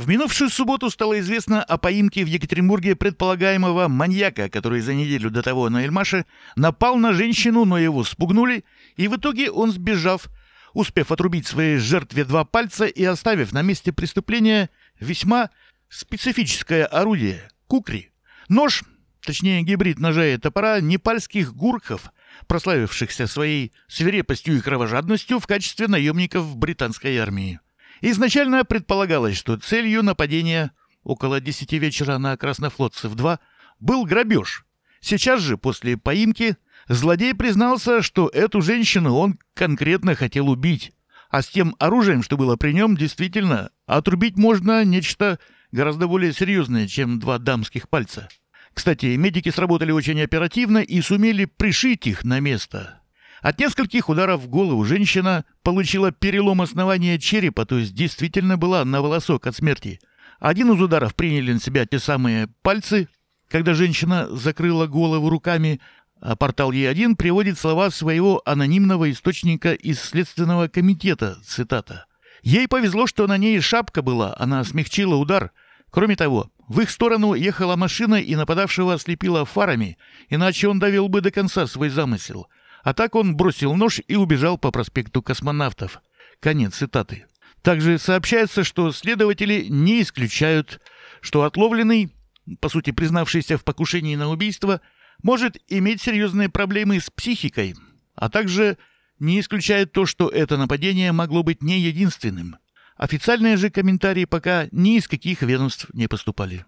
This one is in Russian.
В минувшую субботу стало известно о поимке в Екатеринбурге предполагаемого маньяка, который за неделю до того на Эльмаше напал на женщину, но его спугнули, и в итоге он, сбежав, успев отрубить своей жертве два пальца и оставив на месте преступления весьма специфическое орудие – кукри. Нож, точнее гибрид ножа и топора непальских гурков, прославившихся своей свирепостью и кровожадностью в качестве наемников британской армии. Изначально предполагалось, что целью нападения около 10 вечера на Краснофлотцев-2 был грабеж. Сейчас же, после поимки, злодей признался, что эту женщину он конкретно хотел убить. А с тем оружием, что было при нем, действительно, отрубить можно нечто гораздо более серьезное, чем два дамских пальца. Кстати, медики сработали очень оперативно и сумели пришить их на место. От нескольких ударов в голову женщина получила перелом основания черепа, то есть действительно была на волосок от смерти. Один из ударов приняли на себя те самые пальцы, когда женщина закрыла голову руками, а портал Е1 приводит слова своего анонимного источника из Следственного комитета, цитата. «Ей повезло, что на ней шапка была, она смягчила удар. Кроме того, в их сторону ехала машина и нападавшего ослепила фарами, иначе он довел бы до конца свой замысел. А так он бросил нож и убежал по проспекту космонавтов. Конец цитаты. Также сообщается, что следователи не исключают, что отловленный, по сути признавшийся в покушении на убийство, может иметь серьезные проблемы с психикой, а также не исключает то, что это нападение могло быть не единственным. Официальные же комментарии пока ни из каких ведомств не поступали.